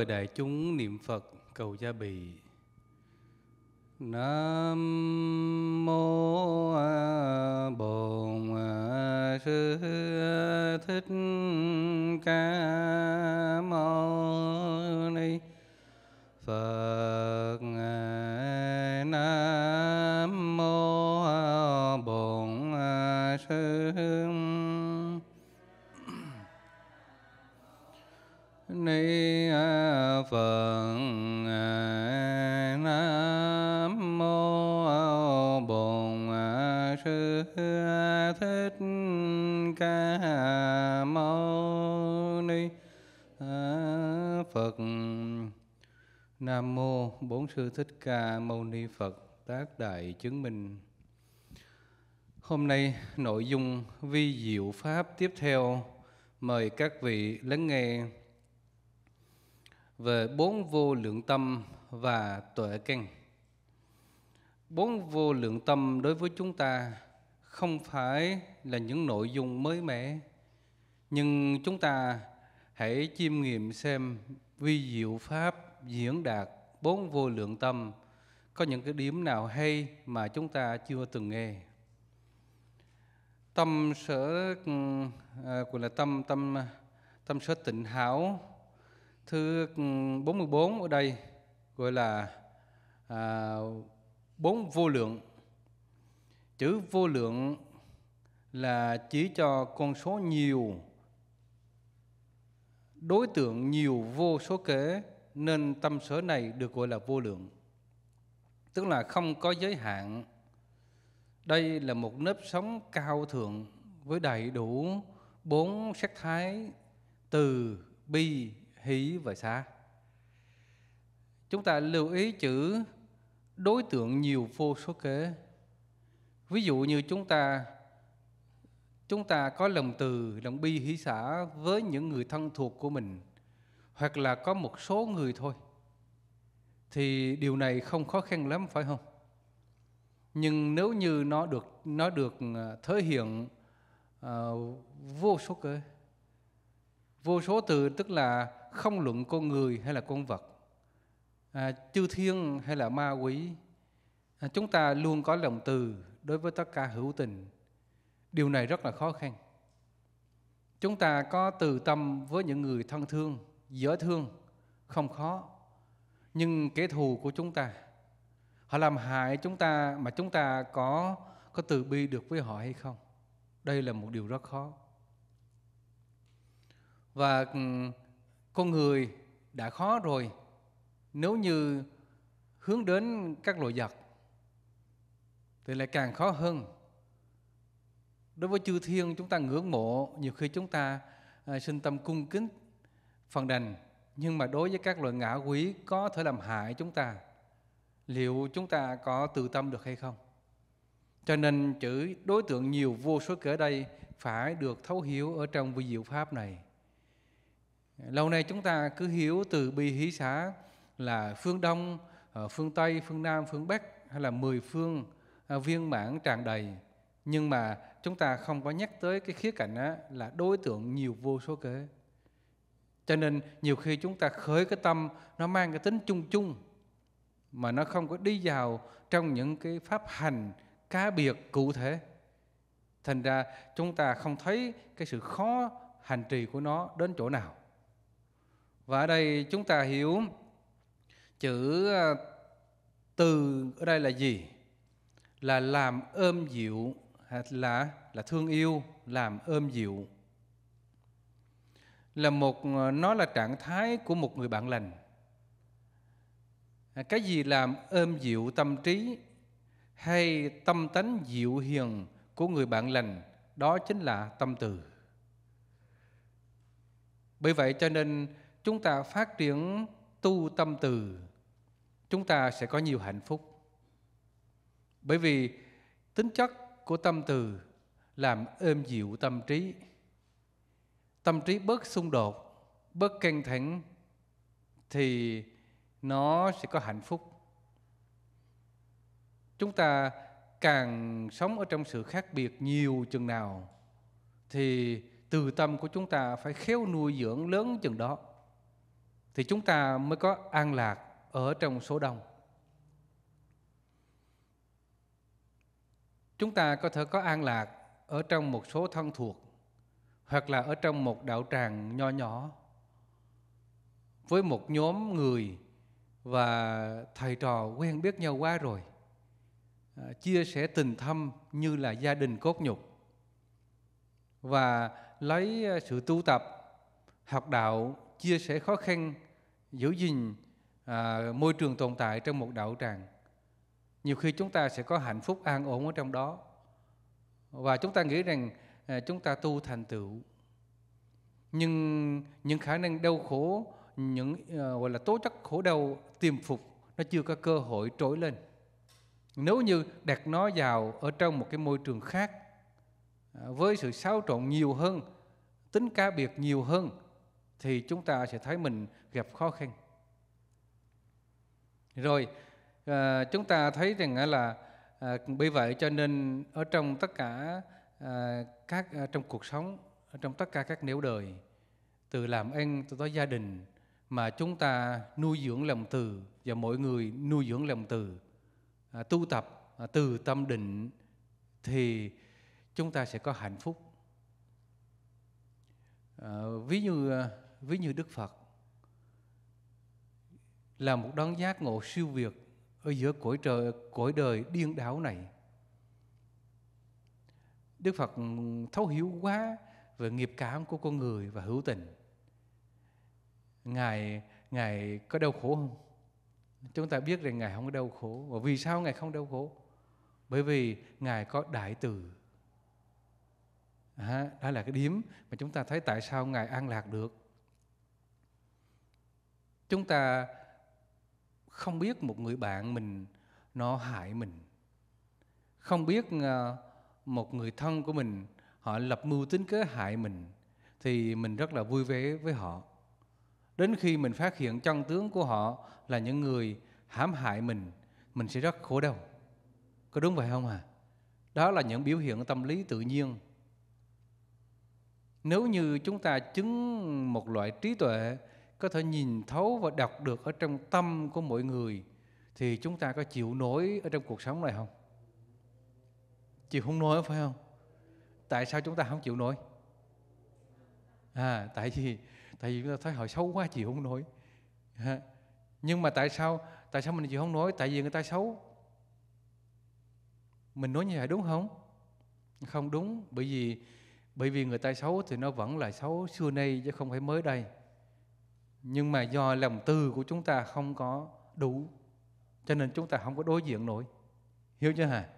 mời đại chúng niệm Phật cầu gia bị. Nam mô A Bổn Sư Thích Ca Mâu Ni Phật Nam mô A Bổn Sư Ni Phật Nam Mô Bổn Sư Thích Ca Mâu Ni à, Phật Nam Mô Bốn Sư Thích Ca Mâu Ni Phật Tác Đại Chứng Minh Hôm nay nội dung vi diệu Pháp tiếp theo mời các vị lắng nghe về bốn vô lượng tâm và tuệ căn. Bốn vô lượng tâm đối với chúng ta không phải là những nội dung mới mẻ, nhưng chúng ta hãy chiêm nghiệm xem vi diệu pháp diễn đạt bốn vô lượng tâm có những cái điểm nào hay mà chúng ta chưa từng nghe tâm sở ừ, à, gọi là tâm tâm tâm sở tịnh hảo Thứ 44 ừ, ở đây gọi là à, bốn vô lượng. Chữ vô lượng là chỉ cho con số nhiều đối tượng nhiều vô số kể nên tâm sở này được gọi là vô lượng tức là không có giới hạn đây là một nếp sống cao thượng với đầy đủ bốn sắc thái từ bi hí và xá. Chúng ta lưu ý chữ đối tượng nhiều vô số kế. Ví dụ như chúng ta chúng ta có lòng từ, lòng bi hí xả với những người thân thuộc của mình hoặc là có một số người thôi thì điều này không khó khăn lắm phải không? Nhưng nếu như nó được nó được à, thể hiện uh, vô số cơ vô số từ tức là không luận con người hay là con vật, à, chư thiên hay là ma quỷ. À, chúng ta luôn có lòng từ đối với tất cả hữu tình. Điều này rất là khó khăn. Chúng ta có từ tâm với những người thân thương, dễ thương, không khó. Nhưng kẻ thù của chúng ta, họ làm hại chúng ta mà chúng ta có có từ bi được với họ hay không? Đây là một điều rất khó. Và con người đã khó rồi nếu như hướng đến các loại vật thì lại càng khó hơn đối với chư thiên chúng ta ngưỡng mộ nhiều khi chúng ta à, sinh tâm cung kính phần đành nhưng mà đối với các loại ngã quỷ có thể làm hại chúng ta liệu chúng ta có từ tâm được hay không cho nên chữ đối tượng nhiều vô số kể đây phải được thấu hiểu ở trong vi diệu pháp này lâu nay chúng ta cứ hiểu từ bi hỷ xã là phương đông ờ, phương tây phương nam phương bắc hay là mười phương ờ, viên mãn tràn đầy nhưng mà chúng ta không có nhắc tới cái khía cạnh đó là đối tượng nhiều vô số kế cho nên nhiều khi chúng ta khởi cái tâm nó mang cái tính chung chung mà nó không có đi vào trong những cái pháp hành cá biệt cụ thể thành ra chúng ta không thấy cái sự khó hành trì của nó đến chỗ nào và ở đây chúng ta hiểu chữ ờ, từ ở đây là gì? Là làm ôm dịu hay là là thương yêu, làm ôm dịu. Là một ờ, nó là trạng thái của một người bạn lành. À, cái gì làm ôm dịu tâm trí hay tâm tánh dịu hiền của người bạn lành đó chính là tâm từ. Bởi vậy cho nên chúng ta phát triển tu tâm từ, chúng ta sẽ có nhiều hạnh phúc. Bởi vì tính chất của tâm từ làm êm dịu tâm trí. Tâm trí bớt xung đột, bớt căng thẳng thì nó sẽ có hạnh phúc. Chúng ta càng sống ở trong sự khác biệt nhiều chừng nào thì từ tâm của chúng ta phải khéo nuôi dưỡng lớn chừng đó thì chúng ta mới có an lạc ở trong số đông. Chúng ta có thể có an lạc ở trong một số thân thuộc hoặc là ở trong một đạo tràng nho nhỏ với một nhóm người và thầy trò quen biết nhau quá rồi à, chia sẻ tình thâm như là gia đình cốt nhục và lấy à, sự tu tập học đạo chia sẻ khó khăn giữ gìn à, môi trường tồn tại trong một đạo tràng nhiều khi chúng ta sẽ có hạnh phúc an ổn ở trong đó và chúng ta nghĩ rằng à, chúng ta tu thành tựu nhưng những khả năng đau khổ những à, gọi là tố chất khổ đau tiềm phục nó chưa có cơ hội trỗi lên nếu như đặt nó vào ở trong một cái môi trường khác à, với sự xáo trộn nhiều hơn tính cá biệt nhiều hơn thì chúng ta sẽ thấy mình gặp khó khăn rồi à, chúng ta thấy rằng là à, bởi vậy cho nên ở trong tất cả à, các à, trong cuộc sống ở trong tất cả các nẻo đời từ làm ăn từ tới gia đình mà chúng ta nuôi dưỡng lòng từ và mỗi người nuôi dưỡng lòng từ à, tu tập à, từ tâm định thì chúng ta sẽ có hạnh phúc à, ví như ví như đức phật là một đón giác ngộ siêu việt ở giữa cõi trời cõi đời điên đảo này. Đức Phật thấu hiểu quá về nghiệp cảm của con người và hữu tình. Ngài ngài có đau khổ không? Chúng ta biết rằng ngài không có đau khổ. Và vì sao ngài không đau khổ? Bởi vì ngài có đại từ. À, đó là cái điểm mà chúng ta thấy tại sao ngài an lạc được. Chúng ta không biết một người bạn mình nó hại mình không biết ờ, một người thân của mình họ lập mưu tính kế hại mình thì mình rất là vui vẻ với họ đến khi mình phát hiện chân tướng của họ là những người hãm hại mình mình sẽ rất khổ đau có đúng vậy không à đó là những biểu hiện tâm lý tự nhiên nếu như chúng ta chứng một loại trí tuệ có thể nhìn thấu và đọc được ở trong tâm của mỗi người thì chúng ta có chịu nổi ở trong cuộc sống này không? Chịu không nổi phải không? Tại sao chúng ta không chịu nổi? À, tại vì tại vì chúng ta thấy họ xấu quá chịu không nổi. À, nhưng mà tại sao tại sao mình chịu không nổi? Tại vì người ta xấu. Mình nói như vậy đúng không? Không đúng, bởi vì bởi vì người ta xấu thì nó vẫn là xấu xưa nay chứ không phải mới đây nhưng mà do lòng từ của chúng ta không có đủ cho nên chúng ta không có đối diện nổi hiểu chưa hả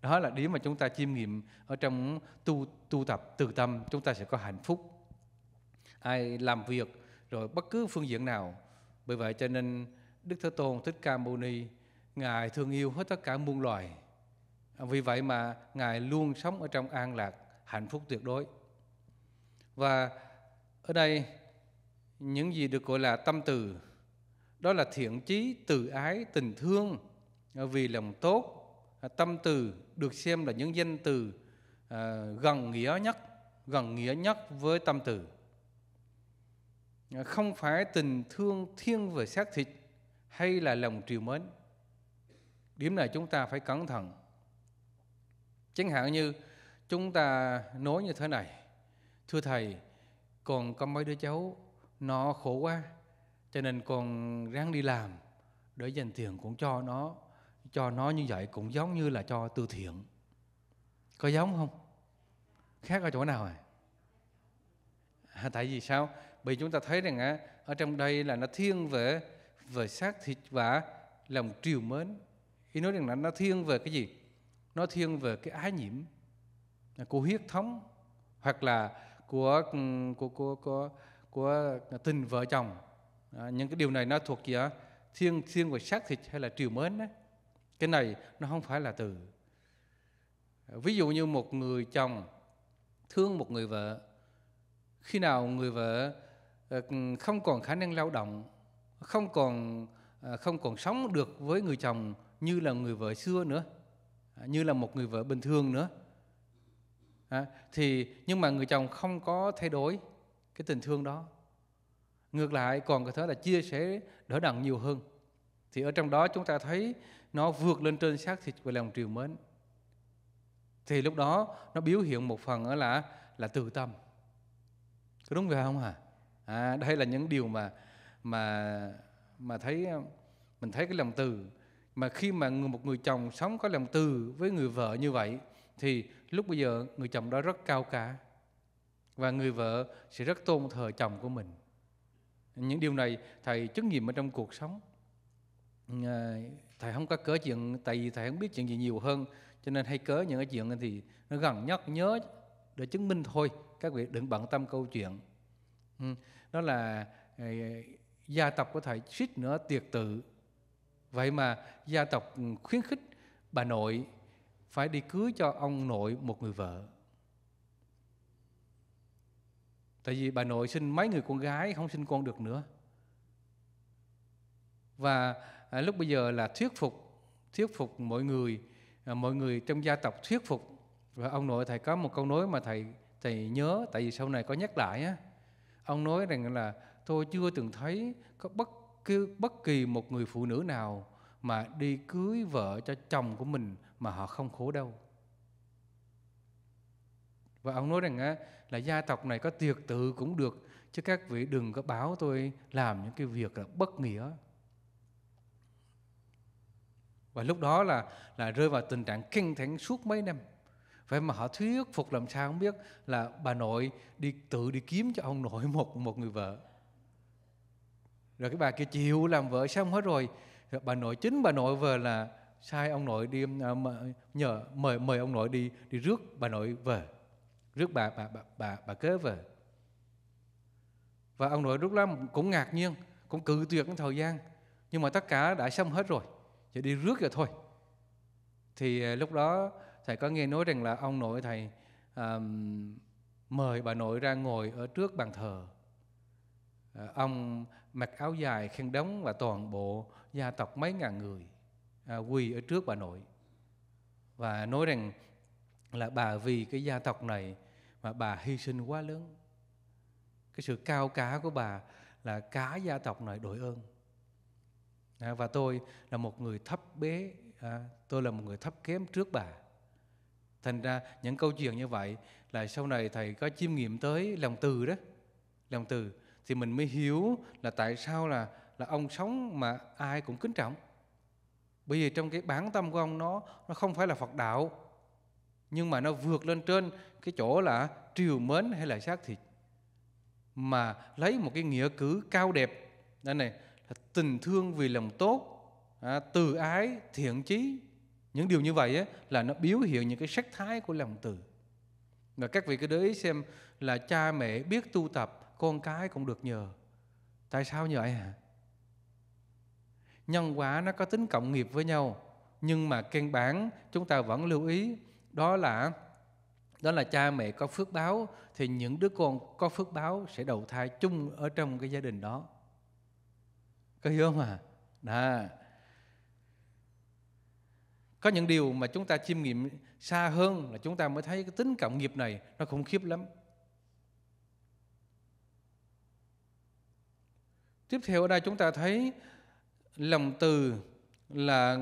đó là điểm mà chúng ta chiêm nghiệm ở trong tu tu tập từ tâm chúng ta sẽ có hạnh phúc ai làm việc rồi bất cứ phương diện nào bởi vậy cho nên đức thế tôn thích ca mâu ni ngài thương yêu hết tất cả muôn loài vì vậy mà ngài luôn sống ở trong an lạc hạnh phúc tuyệt đối và ở đây những gì được gọi là tâm từ đó là thiện chí từ ái tình thương à, vì lòng tốt à, tâm từ được xem là những danh từ à, gần nghĩa nhất gần nghĩa nhất với tâm từ không phải tình thương thiên về xác thịt hay là lòng triều mến điểm này chúng ta phải cẩn thận chẳng hạn như chúng ta nói như thế này thưa thầy còn có mấy đứa cháu nó khổ quá cho nên con ráng đi làm để dành tiền cũng cho nó cho nó như vậy cũng giống như là cho từ thiện có giống không khác ở chỗ nào à, à tại vì sao bởi chúng ta thấy rằng á, ở trong đây là nó thiên về về xác thịt và lòng triều mến ý nói rằng là nó thiên về cái gì nó thiên về cái ái nhiễm của huyết thống hoặc là của của của, của của à, tình vợ chồng à, những cái điều này nó thuộc gì á? thiên thiên về xác thịt hay là triều mến đó. cái này nó không phải là từ à, ví dụ như một người chồng thương một người vợ khi nào người vợ à, không còn khả năng lao động không còn không còn sống được với người chồng như là người vợ xưa nữa như là một người vợ bình thường nữa à, thì nhưng mà người chồng không có thay đổi cái tình thương đó ngược lại còn có thể là chia sẻ đỡ đần nhiều hơn thì ở trong đó chúng ta thấy nó vượt lên trên xác thịt và lòng triều mến thì lúc đó nó biểu hiện một phần ở là là từ tâm có đúng vậy không hả à? à đây là những điều mà mà mà thấy mình thấy cái lòng từ mà khi mà một người chồng sống có lòng từ với người vợ như vậy thì lúc bây giờ người chồng đó rất cao cả và người vợ sẽ rất tôn thờ chồng của mình những điều này thầy chứng nghiệm ở trong cuộc sống à, thầy không có cớ chuyện tại vì thầy không biết chuyện gì nhiều hơn cho nên hay cớ những cái chuyện thì nó gần nhắc nhớ để chứng minh thôi các vị đừng bận tâm câu chuyện ừ, đó là à, gia tộc của thầy suýt nữa tiệt tự vậy mà gia tộc khuyến khích bà nội phải đi cưới cho ông nội một người vợ Tại vì bà nội sinh mấy người con gái không sinh con được nữa. Và à, lúc bây giờ là thuyết phục, thuyết phục mọi người, à, mọi người trong gia tộc thuyết phục. Và ông nội thầy có một câu nói mà thầy thầy nhớ, tại vì sau này có nhắc lại á. Ông nói rằng là tôi chưa từng thấy có bất cứ bất kỳ một người phụ nữ nào mà đi cưới vợ cho chồng của mình mà họ không khổ đâu. Và ông nói rằng á, là gia tộc này có tiệc tự cũng được, chứ các vị đừng có báo tôi làm những cái việc là bất nghĩa. Và lúc đó là là rơi vào tình trạng kinh thánh suốt mấy năm. Vậy mà họ thuyết phục làm sao không biết là bà nội đi tự đi kiếm cho ông nội một một người vợ. Rồi cái bà kia chịu làm vợ xong hết rồi, rồi bà nội chính bà nội về là sai ông nội đi à, nhờ mời mời ông nội đi đi rước bà nội về rước bà bà bà bà, bà kế về và ông nội lúc đó cũng ngạc nhiên cũng cự tuyệt một thời gian nhưng mà tất cả đã xong hết rồi chỉ đi rước rồi thôi thì à, lúc đó thầy có nghe nói rằng là ông nội thầy um, mời bà nội ra ngồi ở trước bàn thờ à, ông mặc áo dài khăn đóng và toàn bộ gia tộc mấy ngàn người à, quỳ ở trước bà nội và nói rằng là bà vì cái gia tộc này mà bà hy sinh quá lớn cái sự cao cả của bà là cả gia tộc này đội ơn à, và tôi là một người thấp bế à, tôi là một người thấp kém trước bà thành ra những câu chuyện như vậy là sau này thầy có chiêm nghiệm tới lòng từ đó lòng từ thì mình mới hiểu là tại sao là là ông sống mà ai cũng kính trọng bởi vì trong cái bản tâm của ông nó nó không phải là phật đạo nhưng mà nó vượt lên trên cái chỗ là triều mến hay là xác thịt mà lấy một cái nghĩa cử cao đẹp đây này là tình thương vì lòng tốt à, từ ái thiện chí những điều như vậy ấy, là nó biểu hiện những cái sắc thái của lòng từ và các vị cứ để ý xem là cha mẹ biết tu tập con cái cũng được nhờ tại sao như vậy hả nhân quả nó có tính cộng nghiệp với nhau nhưng mà căn bản chúng ta vẫn lưu ý đó là đó là cha mẹ có phước báo thì những đứa con có phước báo sẽ đầu thai chung ở trong cái gia đình đó có hiểu không à đó. có những điều mà chúng ta chiêm nghiệm xa hơn là chúng ta mới thấy cái tính cộng nghiệp này nó khủng khiếp lắm tiếp theo ở đây chúng ta thấy lòng từ là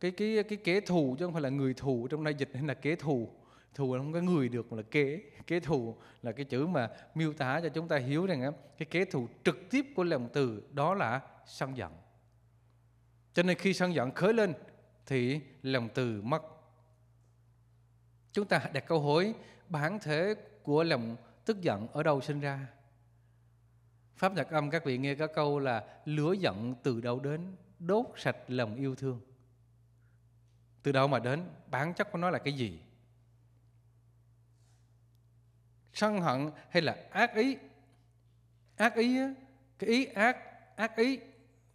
cái cái cái kế thù chứ không phải là người thù trong đây dịch hay là kế thù thù là không có người được mà là kế kế thù là cái chữ mà miêu tả cho chúng ta hiểu rằng cái kế thù trực tiếp của lòng từ đó là sân giận cho nên khi sân giận khởi lên thì lòng từ mất chúng ta đặt câu hỏi bản thể của lòng tức giận ở đâu sinh ra pháp nhạc âm các vị nghe các câu là lửa giận từ đâu đến đốt sạch lòng yêu thương từ đâu mà đến bản chất của nó là cái gì sân hận hay là ác ý ác ý cái ý ác ác ý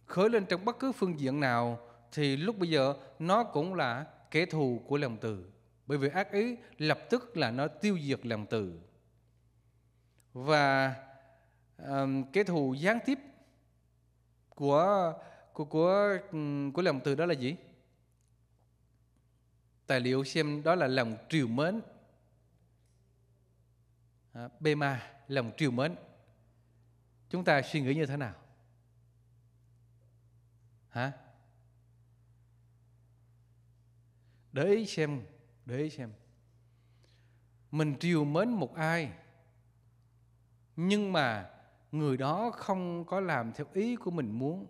khởi lên trong bất cứ phương diện nào thì lúc bây giờ nó cũng là kẻ thù của lòng từ bởi vì ác ý lập tức là nó tiêu diệt lòng từ và um, kẻ thù gián tiếp của của của của lòng từ đó là gì tài liệu xem đó là lòng triều mến à, bema lòng triều mến chúng ta suy nghĩ như thế nào hả để ý xem để ý xem mình triều mến một ai nhưng mà người đó không có làm theo ý của mình muốn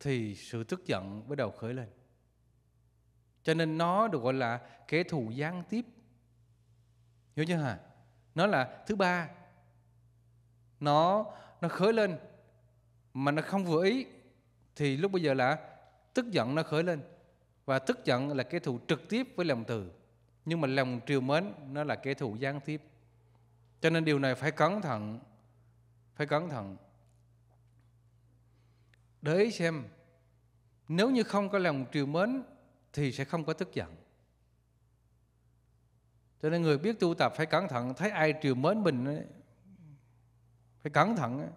thì sự tức giận bắt đầu khởi lên cho nên nó được gọi là kẻ thù gián tiếp. Hiểu chưa hả? Nó là thứ ba. Nó nó khởi lên mà nó không vừa ý thì lúc bây giờ là tức giận nó khởi lên và tức giận là kẻ thù trực tiếp với lòng từ nhưng mà lòng triều mến nó là kẻ thù gián tiếp cho nên điều này phải cẩn thận phải cẩn thận để xem nếu như không có lòng triều mến thì sẽ không có tức giận cho nên người biết tu tập phải cẩn thận thấy ai triều mến mình ấy, phải cẩn thận ấy.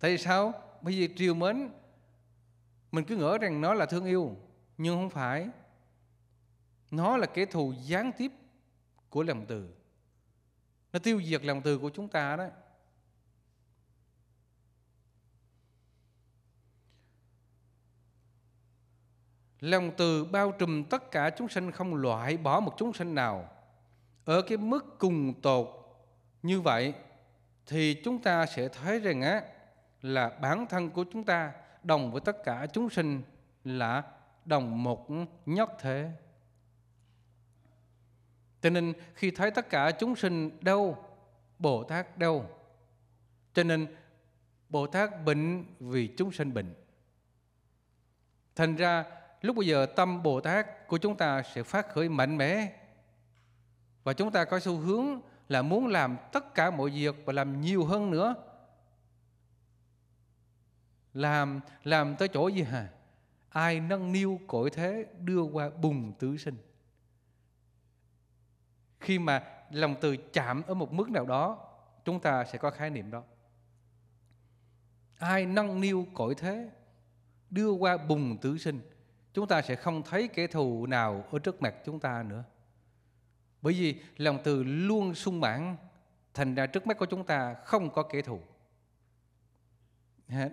tại sao bởi vì triều mến mình cứ ngỡ rằng nó là thương yêu nhưng không phải nó là kẻ thù gián tiếp của lòng từ nó tiêu diệt lòng từ của chúng ta đó Lòng từ bao trùm tất cả chúng sinh không loại bỏ một chúng sinh nào. Ở cái mức cùng tột như vậy thì chúng ta sẽ thấy rằng á là bản thân của chúng ta đồng với tất cả chúng sinh là đồng một nhất thế Cho nên khi thấy tất cả chúng sinh đâu, Bồ Tát đâu. Cho nên Bồ Tát bệnh vì chúng sinh bệnh. Thành ra lúc bây giờ tâm Bồ Tát của chúng ta sẽ phát khởi mạnh mẽ và chúng ta có xu hướng là muốn làm tất cả mọi việc và làm nhiều hơn nữa làm làm tới chỗ gì hả ai nâng niu cõi thế đưa qua bùng tứ sinh khi mà lòng từ chạm ở một mức nào đó chúng ta sẽ có khái niệm đó ai nâng niu cõi thế đưa qua bùng tứ sinh chúng ta sẽ không thấy kẻ thù nào ở trước mặt chúng ta nữa. Bởi vì lòng từ luôn sung mãn, thành ra trước mắt của chúng ta không có kẻ thù.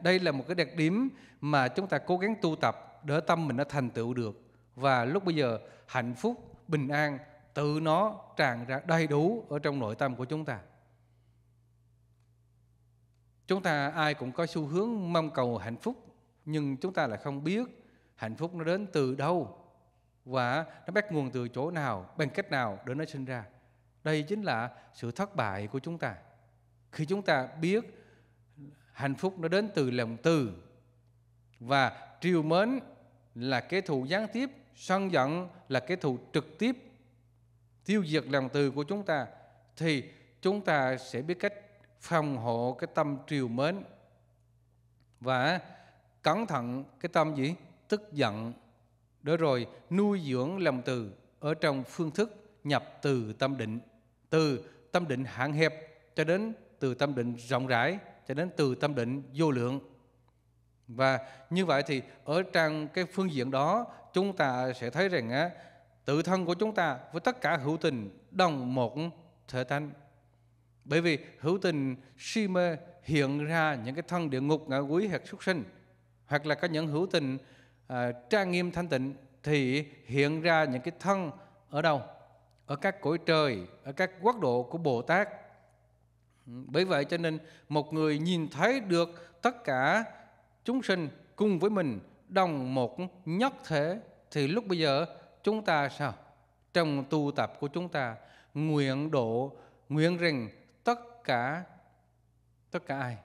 Đây là một cái đặc điểm mà chúng ta cố gắng tu tập để tâm mình nó thành tựu được. Và lúc bây giờ hạnh phúc, bình an tự nó tràn ra đầy đủ ở trong nội tâm của chúng ta. Chúng ta ai cũng có xu hướng mong cầu hạnh phúc nhưng chúng ta lại không biết hạnh phúc nó đến từ đâu và nó bắt nguồn từ chỗ nào bằng cách nào để nó sinh ra đây chính là sự thất bại của chúng ta khi chúng ta biết hạnh phúc nó đến từ lòng từ và triều mến là kẻ thù gián tiếp sân giận là kẻ thù trực tiếp tiêu diệt lòng từ của chúng ta thì chúng ta sẽ biết cách phòng hộ cái tâm triều mến và cẩn thận cái tâm gì tức giận. Đó rồi nuôi dưỡng lòng từ ở trong phương thức nhập từ tâm định, từ tâm định hạn hẹp cho đến từ tâm định rộng rãi cho đến từ tâm định vô lượng. Và như vậy thì ở trong cái phương diện đó chúng ta sẽ thấy rằng á, tự thân của chúng ta với tất cả hữu tình đồng một thể thanh Bởi vì hữu tình si mê hiện ra những cái thân địa ngục ngạ quý hoặc xuất sinh hoặc là có những hữu tình Ờ, trang nghiêm thanh tịnh thì hiện ra những cái thân ở đâu? Ở các cõi trời, ở các quốc độ của Bồ Tát. Bởi vậy cho nên một người nhìn thấy được tất cả chúng sinh cùng với mình đồng một nhất thể thì lúc bây giờ chúng ta sao? Trong tu tập của chúng ta nguyện độ, nguyện rằng tất cả tất cả ai?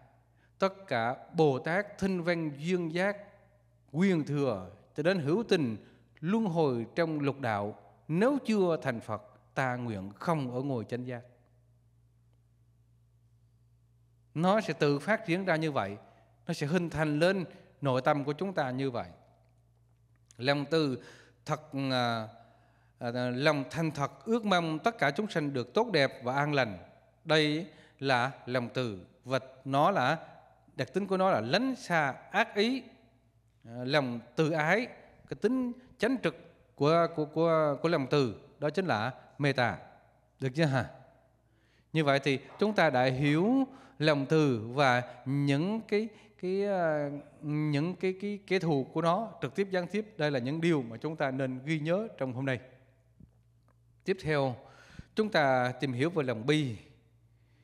Tất cả Bồ Tát, Thinh Văn, Duyên Giác quyền thừa cho đến hữu tình luân hồi trong lục đạo nếu chưa thành Phật ta nguyện không ở ngồi chánh giác nó sẽ tự phát triển ra như vậy nó sẽ hình thành lên nội tâm của chúng ta như vậy lòng từ thật à, à, lòng thành thật ước mong tất cả chúng sanh được tốt đẹp và an lành đây là lòng từ vật nó là đặc tính của nó là lánh xa ác ý Ờ, lòng từ ái cái tính chánh trực của của của của lòng từ đó chính là mê tà được chưa hả như vậy thì chúng ta đã hiểu lòng từ và những cái cái ờ, những cái cái kẻ thù của nó trực tiếp gián tiếp đây là những điều mà chúng ta nên ghi nhớ trong hôm nay tiếp theo chúng ta tìm hiểu về lòng bi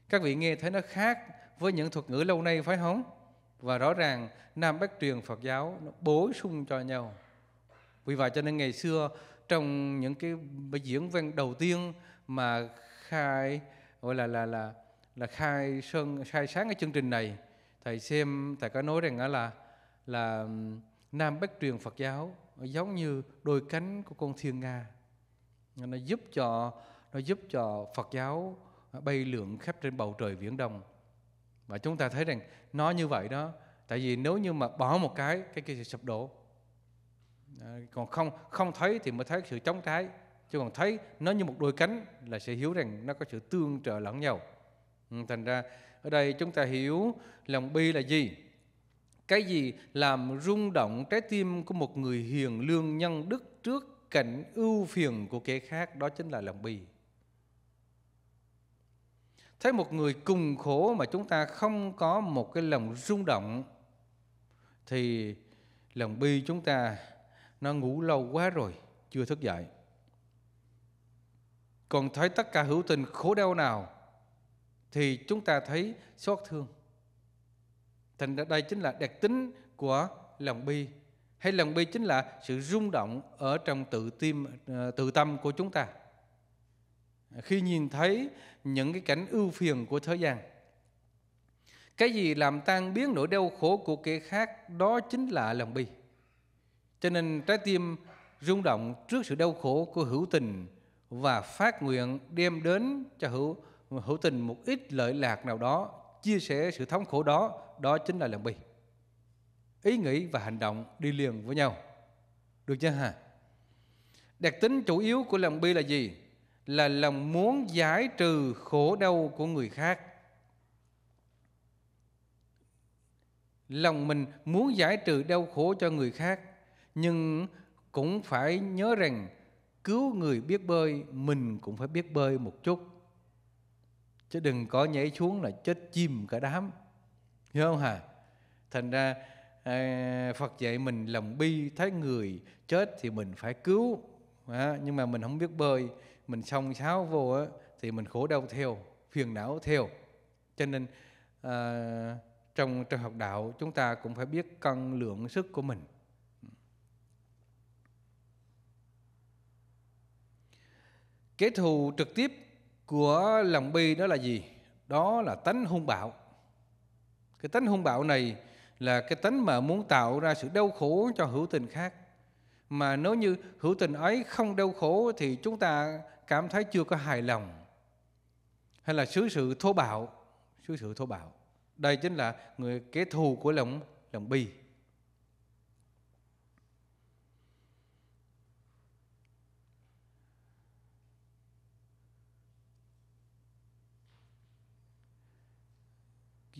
các vị nghe thấy nó khác với những thuật ngữ lâu nay phải không và rõ ràng Nam Bắc truyền Phật giáo nó bổ sung cho nhau. Vì vậy cho nên ngày xưa trong những cái diễn văn đầu tiên mà khai gọi là là là là khai sơn khai sáng cái chương trình này thầy xem thầy có nói rằng là là Nam Bắc truyền Phật giáo giống như đôi cánh của con thiên nga nó giúp cho nó giúp cho Phật giáo bay lượn khắp trên bầu trời viễn đông và chúng ta thấy rằng nó như vậy đó tại vì nếu như mà bỏ một cái cái kia sẽ sụp đổ còn không không thấy thì mới thấy sự chống trái chứ còn thấy nó như một đôi cánh là sẽ hiểu rằng nó có sự tương trợ lẫn nhau ừ, thành ra ở đây chúng ta hiểu lòng bi là gì cái gì làm rung động trái tim của một người hiền lương nhân đức trước cảnh ưu phiền của kẻ khác đó chính là lòng bi thấy một người cùng khổ mà chúng ta không có một cái lòng rung động thì lòng bi chúng ta nó ngủ lâu quá rồi chưa thức dậy còn thấy tất cả hữu tình khổ đau nào thì chúng ta thấy xót thương thành ra đây chính là đặc tính của lòng bi hay lòng bi chính là sự rung động ở trong tự tim ờ, tự tâm của chúng ta khi nhìn thấy những cái cảnh ưu phiền của thế gian. Cái gì làm tan biến nỗi đau khổ của kẻ khác đó chính là lòng bi. Cho nên trái tim rung động trước sự đau khổ của hữu tình và phát nguyện đem đến cho hữu hữu tình một ít lợi lạc nào đó, chia sẻ sự thống khổ đó, đó chính là lòng bi. Ý nghĩ và hành động đi liền với nhau. Được chưa hả? Đặc tính chủ yếu của lòng bi là gì? là lòng muốn giải trừ khổ đau của người khác lòng mình muốn giải trừ đau khổ cho người khác nhưng cũng phải nhớ rằng cứu người biết bơi mình cũng phải biết bơi một chút chứ đừng có nhảy xuống là chết chìm cả đám hiểu không hả thành ra à, Phật dạy mình lòng bi thấy người chết thì mình phải cứu nhưng mà mình không biết bơi mình xông xáo vô á, thì mình khổ đau theo phiền não theo cho nên à, trong trường học đạo chúng ta cũng phải biết cân lượng sức của mình kẻ thù trực tiếp của lòng bi đó là gì đó là tánh hung bạo cái tánh hung bạo này là cái tánh mà muốn tạo ra sự đau khổ cho hữu tình khác mà nếu như hữu tình ấy không đau khổ thì chúng ta cảm thấy chưa có hài lòng hay là xứ sự thô bạo xứ sự thô bạo đây chính là người kẻ thù của lòng lòng bi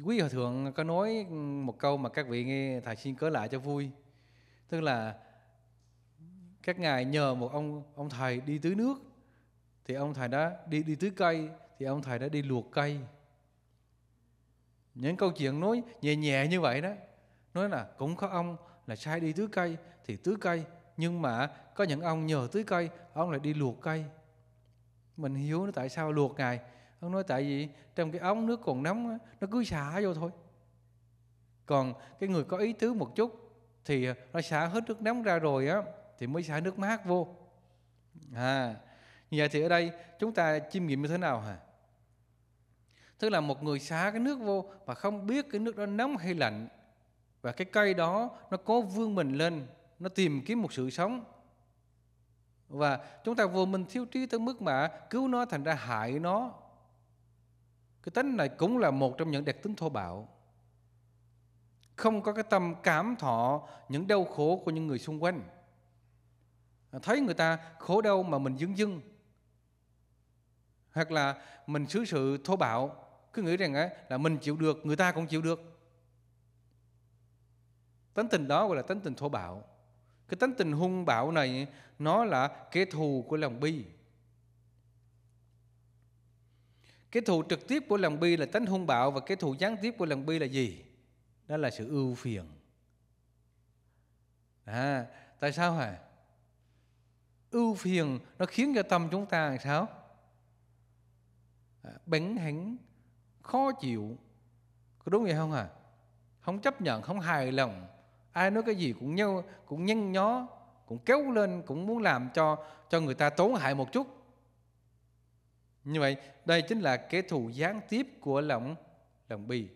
quý hòa thượng có nói một câu mà các vị nghe thầy xin cớ lại cho vui tức là các ngài nhờ một ông ông thầy đi tưới nước thì ông thầy đã đi đi tưới cây thì ông thầy đã đi luộc cây những câu chuyện nói nhẹ nhẹ như vậy đó nói là cũng có ông là sai đi tưới cây thì tưới cây nhưng mà có những ông nhờ tưới cây ông lại đi luộc cây mình hiểu nó tại sao luộc ngài ông nói tại vì trong cái ống nước còn nóng nó cứ xả vô thôi còn cái người có ý tứ một chút thì nó xả hết nước nóng ra rồi á thì mới xả nước mát vô à Vậy dạ thì ở đây chúng ta chiêm nghiệm như thế nào hả? Tức là một người xả cái nước vô mà không biết cái nước đó nóng hay lạnh và cái cây đó nó cố vươn mình lên, nó tìm kiếm một sự sống. Và chúng ta vô mình thiếu trí tới mức mà cứu nó thành ra hại nó. Cái tính này cũng là một trong những đặc tính thô bạo. Không có cái tâm cảm thọ những đau khổ của những người xung quanh. Thấy người ta khổ đau mà mình dưng dưng hoặc là mình xứ sự thô bạo cứ nghĩ rằng ấy, là mình chịu được người ta cũng chịu được tánh tình đó gọi là tánh tình thô bạo cái tánh tình hung bạo này nó là kẻ thù của lòng bi Kẻ thù trực tiếp của lòng bi là tánh hung bạo và kẻ thù gián tiếp của lòng bi là gì đó là sự ưu phiền à tại sao hả ưu phiền nó khiến cho tâm chúng ta làm sao Ờ, bén hẳn khó chịu có đúng vậy không à không chấp nhận không hài lòng ai nói cái gì cũng nhau cũng nhân nhó cũng kéo lên cũng muốn làm cho cho người ta tốn hại một chút như vậy đây chính là kẻ thù gián tiếp của lòng lòng bì.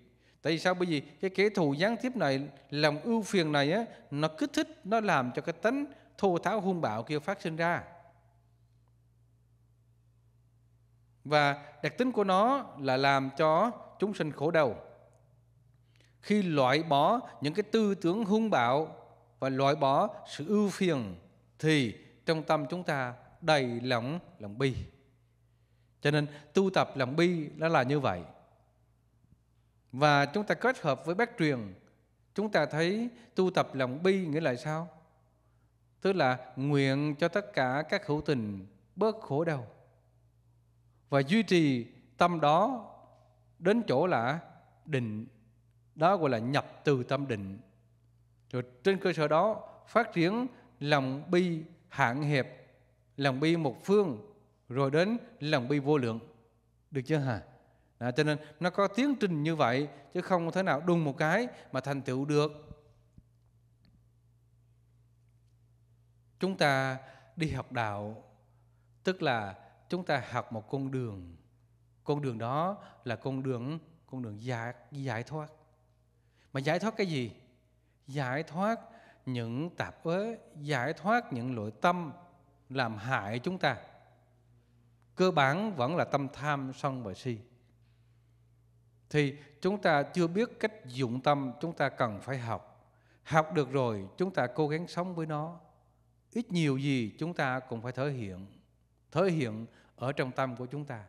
tại vì sao bởi vì cái kẻ thù gián tiếp này lòng ưu phiền này á, nó kích thích nó làm cho cái tánh thô tháo hung bạo kia phát sinh ra Và đặc tính của nó là làm cho chúng sinh khổ đau. Khi loại bỏ những cái tư tưởng hung bạo và loại bỏ sự ưu phiền thì trong tâm chúng ta đầy lòng lòng bi. Cho nên tu tập lòng bi nó là như vậy. Và chúng ta kết hợp với bác truyền, chúng ta thấy tu tập lòng bi nghĩa là sao? Tức là nguyện cho tất cả các hữu tình bớt khổ đau và duy trì tâm đó đến chỗ là định đó gọi là nhập từ tâm định rồi trên cơ sở đó phát triển lòng bi hạn hẹp lòng bi một phương rồi đến lòng bi vô lượng được chưa hả à, cho nên nó có tiến trình như vậy chứ không thể nào đùng một cái mà thành tựu được chúng ta đi học đạo tức là chúng ta học một con đường con đường đó là con đường con đường giải giải thoát mà giải thoát cái gì giải thoát những tạp ế giải thoát những lỗi tâm làm hại chúng ta cơ bản vẫn là tâm tham sân và si thì chúng ta chưa biết cách dụng tâm chúng ta cần phải học học được rồi chúng ta cố gắng sống với nó ít nhiều gì chúng ta cũng phải thể hiện thể hiện ở trong tâm của chúng ta.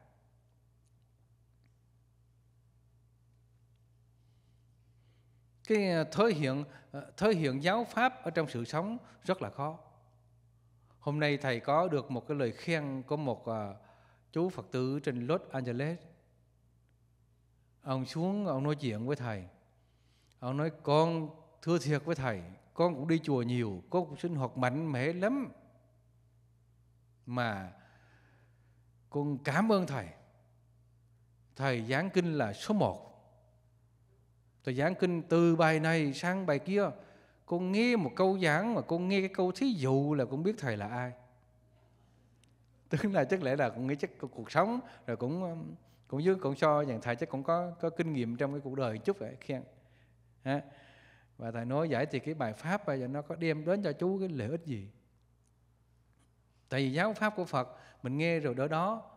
Cái ờ, thể hiện ờ, thể hiện giáo pháp ở trong sự sống rất là khó. Hôm nay thầy có được một cái lời khen của một ờ, chú Phật tử trên Los Angeles. Ông xuống ông nói chuyện với thầy. Ông nói con thưa thiệt với thầy, con cũng đi chùa nhiều, con cũng sinh hoạt mạnh mẽ lắm. Mà con cảm ơn Thầy. Thầy giảng kinh là số một. Thầy giảng kinh từ bài này sang bài kia. Con nghe một câu giảng mà con nghe cái câu thí dụ là con biết Thầy là ai. Tức là chắc lẽ là con nghĩ chắc cuộc sống rồi cũng um, cũng dưới cũng cho nhà thầy chắc cũng có có kinh nghiệm trong cái cuộc đời chút vậy khen và thầy nói giải thì cái bài pháp bây giờ nó có đem đến cho chú cái lợi ích gì tại vì giáo pháp của phật mình nghe rồi đỡ đó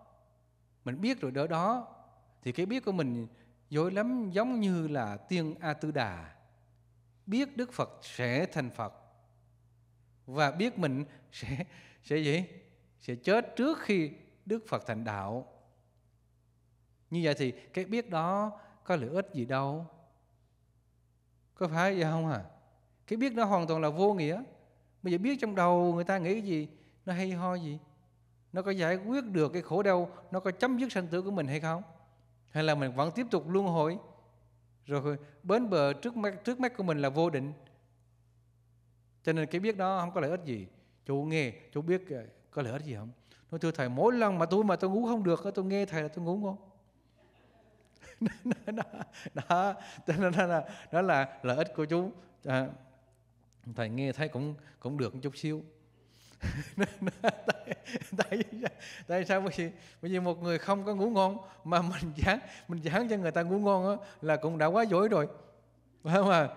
mình biết rồi đỡ đó thì cái biết của mình dối lắm giống như là tiên a tư đà biết đức phật sẽ thành phật và biết mình sẽ sẽ gì sẽ chết trước khi đức phật thành đạo như vậy thì cái biết đó có lợi ích gì đâu có phải vậy không hả à? cái biết đó hoàn toàn là vô nghĩa bây giờ biết trong đầu người ta nghĩ gì nó hay ho gì nó có giải quyết được cái khổ đau nó có chấm dứt sanh tử của mình hay không hay là mình vẫn tiếp tục luân hồi rồi bến bờ trước mắt trước mắt của mình là vô định cho nên cái biết đó không có lợi ích gì chú nghe chú biết ờ, có lợi ích gì không nó thưa thầy mỗi lần mà tôi mà tôi ngủ không được tôi nghe thầy là tôi ngủ ngon đó, đó, đó, đó, là, đó là lợi ích của chú à, thầy nghe thấy cũng cũng được một chút xíu tại, tại tại sao bởi vì bởi vì một người không có ngủ ngon mà mình giảng mình giảng cho người ta ngủ ngon á, là cũng đã quá dối rồi phải không à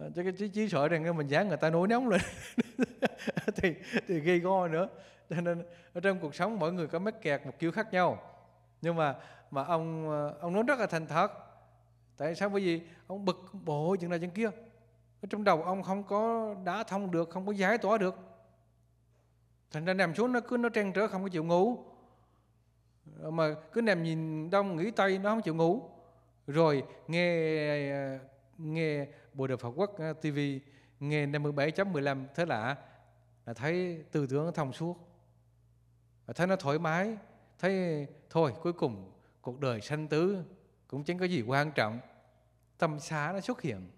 ờ, cho cái trí trí sợ rằng mình giảng người ta nổi nóng lên thì thì gây go nữa cho nên ở trong cuộc sống mỗi người có mắc kẹt một kiểu khác nhau nhưng mà mà ông ờ, ông nói rất là thành thật tại sao bởi vì ông bực bộ chuyện này chuyện kia ở trong đầu ông không có đã thông được không có giải tỏa được thành ra nằm xuống nó cứ nó trăn trở không có chịu ngủ mà cứ nằm nhìn đông nghĩ tây nó không chịu ngủ rồi nghe nghe bộ đọc Phật Quốc à, TV nghe 57.15 thế là là thấy tư tưởng thông suốt thấy nó thoải mái thấy thôi cuối cùng cuộc đời sanh tứ cũng chẳng có gì quan trọng tâm xá nó xuất hiện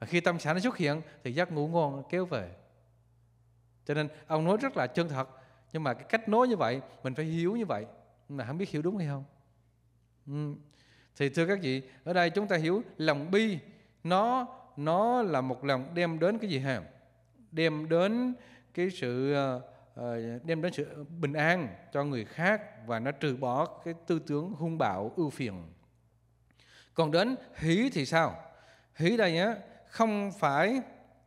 và khi tâm xá nó xuất hiện thì giấc ngủ ngon kéo về cho nên ông nói rất là chân thật nhưng mà cái cách nói như vậy mình phải hiểu như vậy mà không biết hiểu đúng hay không ừ. thì thưa các vị ở đây chúng ta hiểu lòng bi nó nó là một lòng đem đến cái gì hả đem đến cái sự ờ, ờ, đem đến sự bình an cho người khác và nó trừ bỏ cái tư tưởng hung bạo ưu phiền còn đến hỷ thì sao hỷ đây nhé, không phải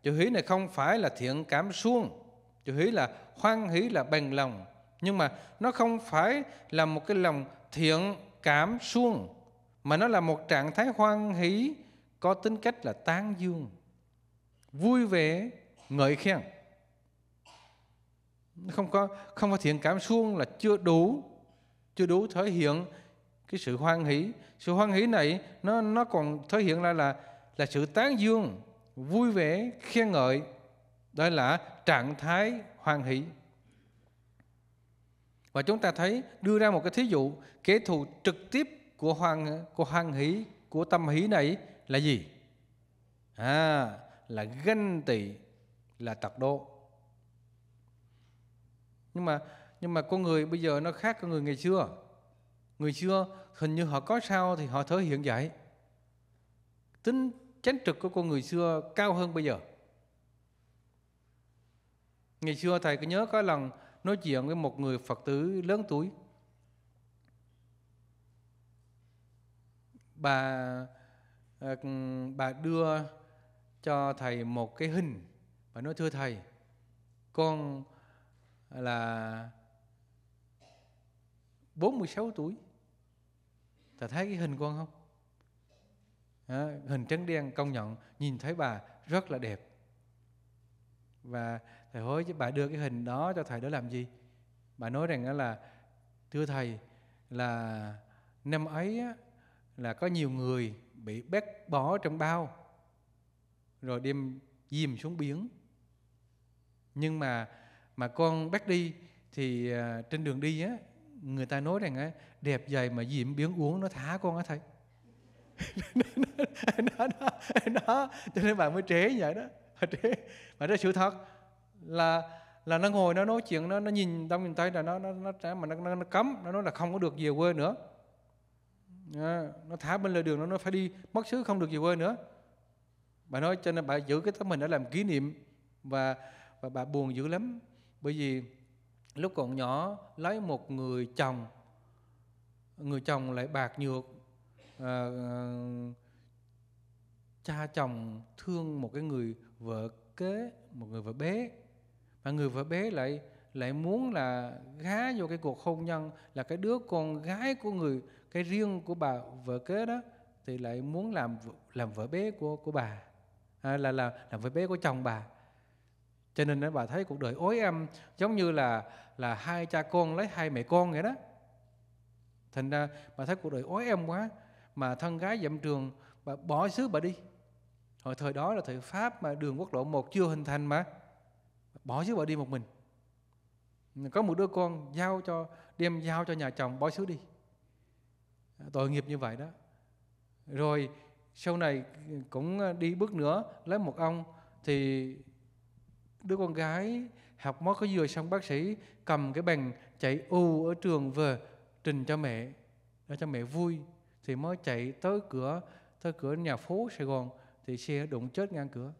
chữ hỷ này không phải là thiện cảm suông Chủ hỷ là hoan hỷ là bằng lòng. Nhưng mà nó không phải là một cái lòng thiện cảm suông mà nó là một trạng thái hoan hỷ có tính cách là tán dương, vui vẻ, ngợi khen. Không có không có thiện cảm suông là chưa đủ, chưa đủ thể hiện cái sự hoan hỷ. Sự hoan hỷ này nó nó còn thể hiện ra là là sự tán dương, vui vẻ, khen ngợi đó là trạng thái hoan hỷ và chúng ta thấy đưa ra một cái thí dụ kẻ thù trực tiếp của hoan của hoan hỷ của tâm hỷ này là gì à là ganh tị là tặc đố nhưng mà nhưng mà con người bây giờ nó khác con người ngày xưa người xưa hình như họ có sao thì họ thể hiện vậy tính chánh trực của con người xưa cao hơn bây giờ Ngày xưa thầy cứ nhớ có lần nói chuyện với một người Phật tử lớn tuổi. Bà à, bà đưa cho thầy một cái hình và nói thưa thầy, con là 46 tuổi. Thầy thấy cái hình con không? À, hình trắng đen công nhận nhìn thấy bà rất là đẹp và thầy hối chứ bà đưa cái hình đó cho thầy để làm gì bà nói rằng là thưa thầy là năm ấy là có nhiều người bị bét bỏ trong bao rồi đem dìm xuống biển nhưng mà mà con bác đi thì à, trên đường đi á người ta nói rằng á đẹp dày mà dìm biển uống nó thả con á thầy đó, đó, đó, cho nên bà mới trễ vậy đó bà trễ bà nói sự thật là là nó ngồi nó nói chuyện nó nó nhìn tao nhìn tay là nó nó nó mà nó, nó, nó cấm nó nói là không có được về quê nữa à, nó thả bên lề đường nó nó phải đi mất xứ không được về quê nữa bà nói cho nên bà giữ cái tấm hình để làm kỷ niệm và và bà buồn dữ lắm bởi vì lúc còn nhỏ lấy một người chồng người chồng lại bạc nhược à, cha chồng thương một cái người vợ kế một người vợ bé à, người vợ bé lại lại muốn là gá vô cái cuộc hôn nhân là cái đứa con gái của người cái riêng của bà vợ kế đó thì lại muốn làm làm vợ bé của của bà à, là là làm vợ bé của chồng bà cho nên bà thấy cuộc đời ối âm giống như là là hai cha con lấy hai mẹ con vậy đó thành ra bà thấy cuộc đời ối âm quá mà thân gái dậm trường bà bỏ xứ bà đi hồi thời đó là thời pháp mà đường quốc lộ 1 chưa hình thành mà bỏ xứ vợ đi một mình có một đứa con giao cho đem giao cho nhà chồng bỏ xứ đi tội nghiệp như vậy đó rồi sau này cũng đi bước nữa lấy một ông thì đứa con gái học mới có vừa xong bác sĩ cầm cái bằng chạy u ở trường về trình cho mẹ để cho mẹ vui thì mới chạy tới cửa tới cửa nhà phố Sài Gòn thì xe đụng chết ngang cửa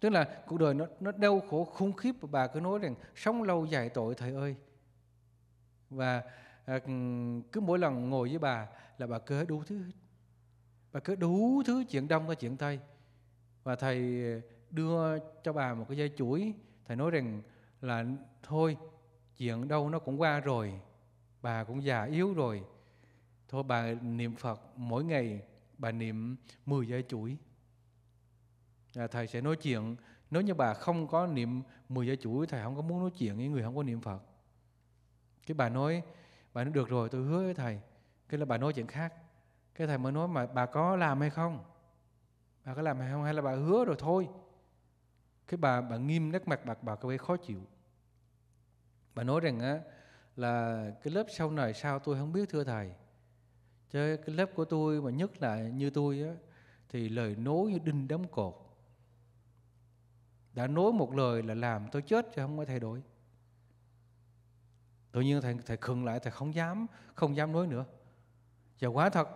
tức là cuộc đời nó nó đau khổ khủng khiếp và bà cứ nói rằng sống lâu dài tội thầy ơi và à, ừ, cứ mỗi lần ngồi với bà là bà cứ đủ thứ bà cứ đủ thứ chuyện đông và chuyện tây và thầy đưa cho bà một cái dây chuỗi thầy nói rằng là thôi chuyện đâu nó cũng qua rồi bà cũng già yếu rồi thôi bà niệm phật mỗi ngày bà niệm 10 dây chuỗi à, thầy sẽ nói chuyện nếu như bà không có niệm mười gia chủ thầy không có muốn nói chuyện với người không có niệm phật cái bà nói bà nói được rồi tôi hứa với thầy cái là bà nói chuyện khác cái thầy mới nói mà bà có làm hay không bà có làm hay không hay là bà hứa rồi thôi cái bà bà nghiêm nét mặt bạc bà có vẻ khó chịu bà nói rằng á là cái lớp sau này sao tôi không biết thưa thầy chứ cái lớp của tôi mà nhất là như tôi á thì lời nói như đinh đóng cột đã nói một lời là làm tôi chết chứ không có thay đổi tự nhiên thầy thầy khựng lại thầy không dám không dám nói nữa và quá thật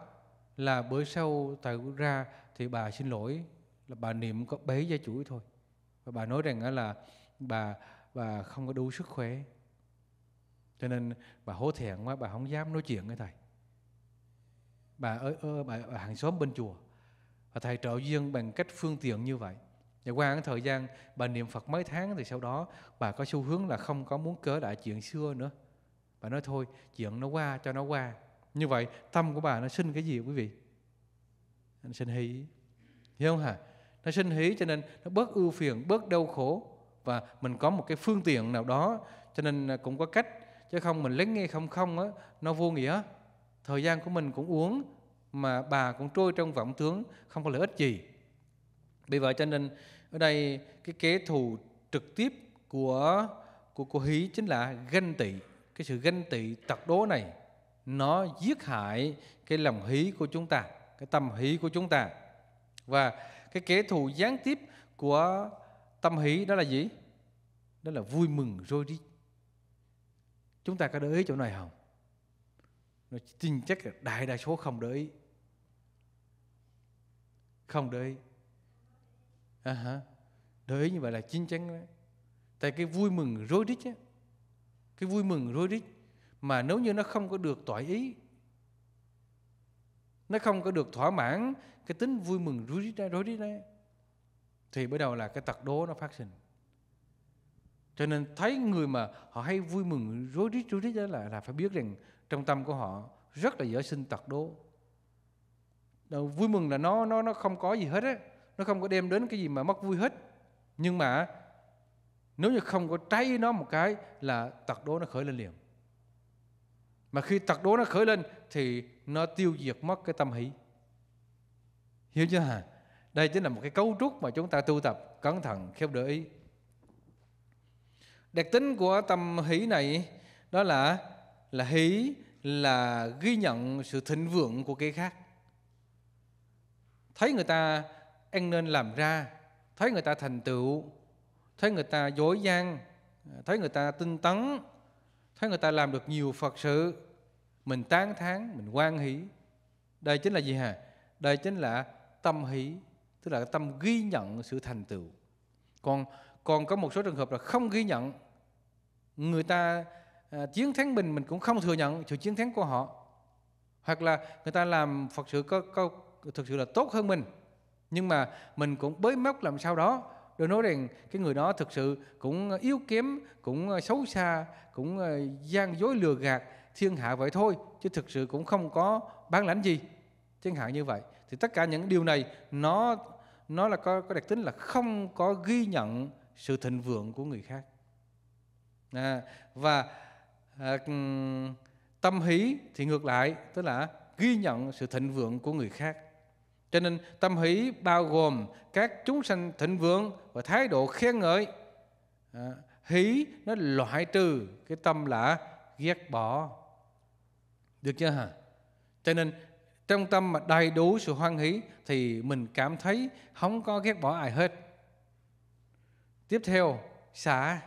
là bữa sau thầy ra thì bà xin lỗi là bà niệm có bế gia chuỗi thôi và bà nói rằng là bà bà không có đủ sức khỏe cho nên bà hố thẹn quá bà không dám nói chuyện với thầy bà ơi ở bà, bà hàng xóm bên chùa và thầy trợ duyên bằng cách phương tiện như vậy và qua cái thời gian bà niệm Phật mấy tháng thì sau đó bà có xu hướng là không có muốn kể lại chuyện xưa nữa. Bà nói thôi, chuyện nó qua cho nó qua. Như vậy tâm của bà nó sinh cái gì quý vị? Nó sinh hỷ. Hiểu không hả? Nó sinh hỷ cho nên nó bớt ưu phiền, bớt đau khổ và mình có một cái phương tiện nào đó cho nên cũng có cách chứ không mình lấy nghe không không á nó vô nghĩa thời gian của mình cũng uống mà bà cũng trôi trong vọng tướng không có lợi ích gì vì vậy cho nên ở đây cái kẻ thù trực tiếp của của của hí chính là ganh tị cái sự ganh tị tật đố này nó giết hại cái lòng hí của chúng ta cái tâm hí của chúng ta và cái kẻ thù gián tiếp của tâm hí đó là gì? Đó là vui mừng rồi đi Chúng ta có để ý chỗ này không? Nó tin chắc là đại đa số không để ý. Không để ý à, hả? đời như vậy là chín chắn đấy tại cái vui mừng rối rít ấy, cái vui mừng rối rít mà nếu như nó không có được tỏa ý nó không có được thỏa mãn cái tính vui mừng rối rít đấy, rối rít đấy thì bắt đầu là cái tật đố nó phát sinh cho nên thấy người mà họ hay vui mừng rối rít rối rít đó là là phải biết rằng trong tâm của họ rất là dễ sinh tật đố vui mừng là nó nó nó không có gì hết á nó không có đem đến cái gì mà mất vui hết nhưng mà nếu như không có cháy nó một cái là tật đố nó khởi lên liền mà khi tật đố nó khởi lên thì nó tiêu diệt mất cái tâm hỷ hiểu chưa hả đây chính là một cái cấu trúc mà chúng ta tu tập cẩn thận khéo để ý đặc tính của tâm hỷ này đó là là hỷ là ghi nhận sự thịnh vượng của kẻ khác thấy người ta anh nên làm ra thấy người ta thành tựu thấy người ta dối gian thấy người ta tinh tấn thấy người ta làm được nhiều phật sự mình tán thán mình quan hỷ đây chính là gì hả đây chính là tâm hỷ tức là tâm ghi nhận sự thành tựu còn còn có một số trường hợp là không ghi nhận người ta à, chiến thắng mình mình cũng không thừa nhận sự chiến thắng của họ hoặc là người ta làm phật sự có, có thực sự là tốt hơn mình nhưng mà mình cũng bới móc làm sao đó để nói rằng cái người đó thực sự cũng yếu kém cũng ờ, xấu xa cũng ờ, gian dối lừa gạt thiên hạ vậy thôi chứ thực sự cũng không có bản lãnh gì chẳng hạn như vậy thì tất cả những điều này nó nó là có có đặc tính là không có ghi nhận sự thịnh vượng của người khác à, và à, tâm hỷ thì ngược lại tức là ghi nhận sự thịnh vượng của người khác cho nên tâm hỷ bao gồm các chúng sanh thịnh vượng và thái độ khen ngợi. À, hỷ nó loại trừ cái tâm là ghét bỏ. Được chưa hả? Cho nên trong tâm mà đầy đủ sự hoan hỷ thì mình cảm thấy không có ghét bỏ ai hết. Tiếp theo, xả.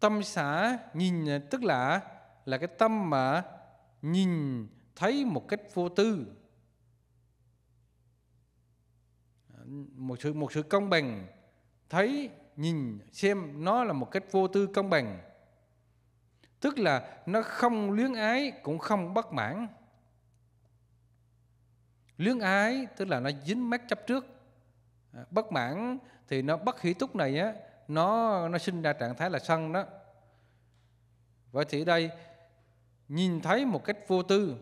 Tâm xả nhìn tức là là cái tâm mà nhìn thấy một cách vô tư một sự một sự công bằng thấy nhìn xem nó là một cách vô tư công bằng tức là nó không luyến ái cũng không bất mãn luyến ái tức là nó dính mắc chấp trước bất mãn thì nó bất hỷ túc này á nó nó sinh ra trạng thái là sân đó vậy thì đây nhìn thấy một cách vô tư